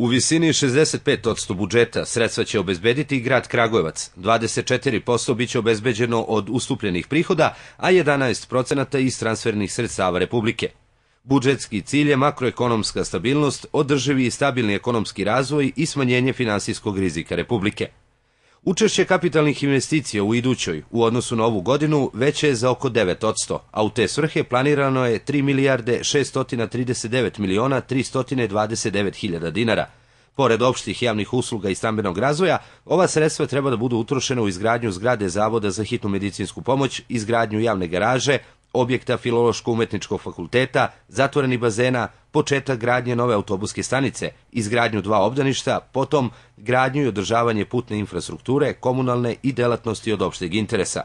U visini 65% budžeta sredstva će obezbediti i grad Kragujevac. 24% biće obezbeđeno od ustupljenih prihoda, a 11% iz transfernih sredstava Republike. Budžetski cilj je makroekonomska stabilnost, održivi i stabilni ekonomski razvoj i smanjenje finansijskog rizika Republike. Učešće kapitalnih investicija u idućoj u odnosu na ovu godinu veće je za oko 9%, a u te svrhe planirano je 3 milijarde 639 miliona 329 hiljada dinara. Pored opštih javnih usluga i stambenog razvoja, ova sredstva treba da budu utrošena u izgradnju zgrade Zavoda za hitnu medicinsku pomoć, izgradnju javne garaže, objekta Filološko-umetničkog fakulteta, zatvoreni bazena, početak gradnje nove autobuske stanice, izgradnju dva obdaništa, potom gradnju i održavanje putne infrastrukture, komunalne i delatnosti od opšteg interesa.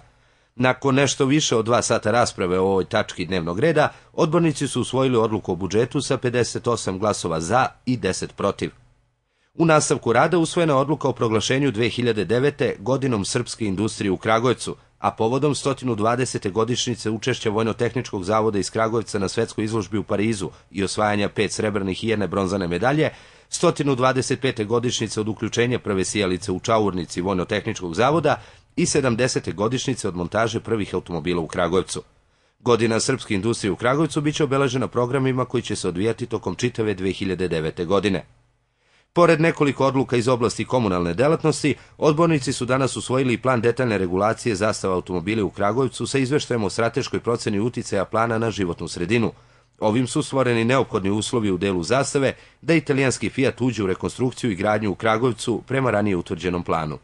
Nakon nešto više od dva sata rasprave o ovoj tački dnevnog reda, odbornici su usvojili odluku o budžetu sa 58 glasova za i 10 protiv. U nastavku rada usvojena odluka o proglašenju 2009. godinom srpske industrije u Kragojcu – a povodom 120. godišnjice učešća Vojnotehničkog zavoda iz Kragovica na svetskoj izložbi u Parizu i osvajanja pet srebrnih i jedne bronzane medalje, 125. godišnjice od uključenja prve sijalice u Čaurnici Vojnotehničkog zavoda i 70. godišnjice od montaže prvih automobila u Kragovicu. Godina srpske industrije u Kragovicu biće obeležena programima koji će se odvijati tokom čitave 2009. godine. Pored nekoliko odluka iz oblasti komunalne delatnosti, odbornici su danas usvojili plan detaljne regulacije zastava automobile u Kragovicu sa izveštajem o strateškoj proceni uticaja plana na životnu sredinu. Ovim su stvoreni neophodni uslovi u delu zastave da italijanski Fiat uđe u rekonstrukciju i gradnju u Kragovicu prema ranije utvrđenom planu.